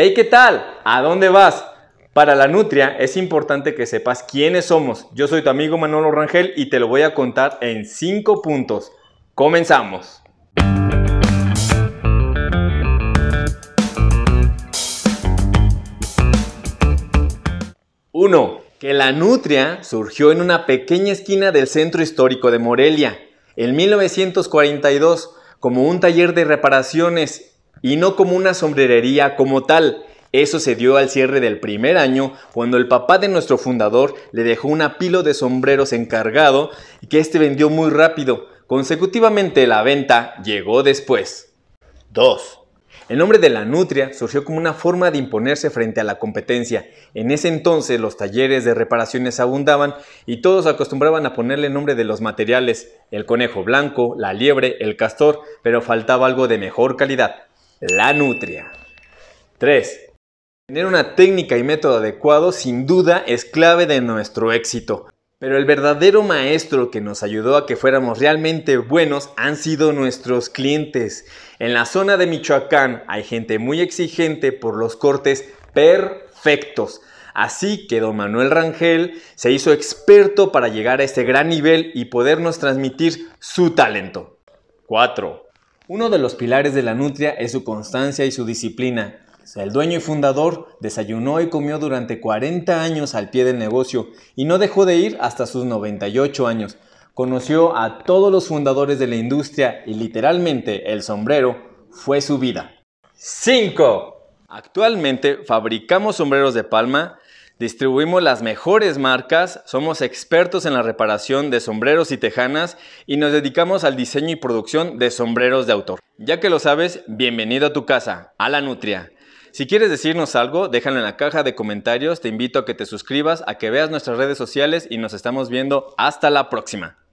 Hey, ¿qué tal? ¿A dónde vas? Para la nutria es importante que sepas quiénes somos. Yo soy tu amigo Manolo Rangel y te lo voy a contar en 5 puntos. Comenzamos. 1. Que la nutria surgió en una pequeña esquina del centro histórico de Morelia, en 1942, como un taller de reparaciones y no como una sombrerería como tal. Eso se dio al cierre del primer año, cuando el papá de nuestro fundador le dejó una pilo de sombreros encargado y que este vendió muy rápido. Consecutivamente la venta llegó después. 2. El nombre de la nutria surgió como una forma de imponerse frente a la competencia. En ese entonces los talleres de reparaciones abundaban y todos acostumbraban a ponerle nombre de los materiales, el conejo blanco, la liebre, el castor, pero faltaba algo de mejor calidad la nutria. 3. Tener una técnica y método adecuado sin duda es clave de nuestro éxito, pero el verdadero maestro que nos ayudó a que fuéramos realmente buenos han sido nuestros clientes. En la zona de Michoacán hay gente muy exigente por los cortes perfectos. Así que don Manuel Rangel se hizo experto para llegar a este gran nivel y podernos transmitir su talento. 4. Uno de los pilares de la nutria es su constancia y su disciplina. El dueño y fundador desayunó y comió durante 40 años al pie del negocio y no dejó de ir hasta sus 98 años. Conoció a todos los fundadores de la industria y literalmente el sombrero fue su vida. 5. Actualmente fabricamos sombreros de palma, Distribuimos las mejores marcas, somos expertos en la reparación de sombreros y tejanas y nos dedicamos al diseño y producción de sombreros de autor. Ya que lo sabes, bienvenido a tu casa, a la Nutria. Si quieres decirnos algo, déjalo en la caja de comentarios, te invito a que te suscribas, a que veas nuestras redes sociales y nos estamos viendo hasta la próxima.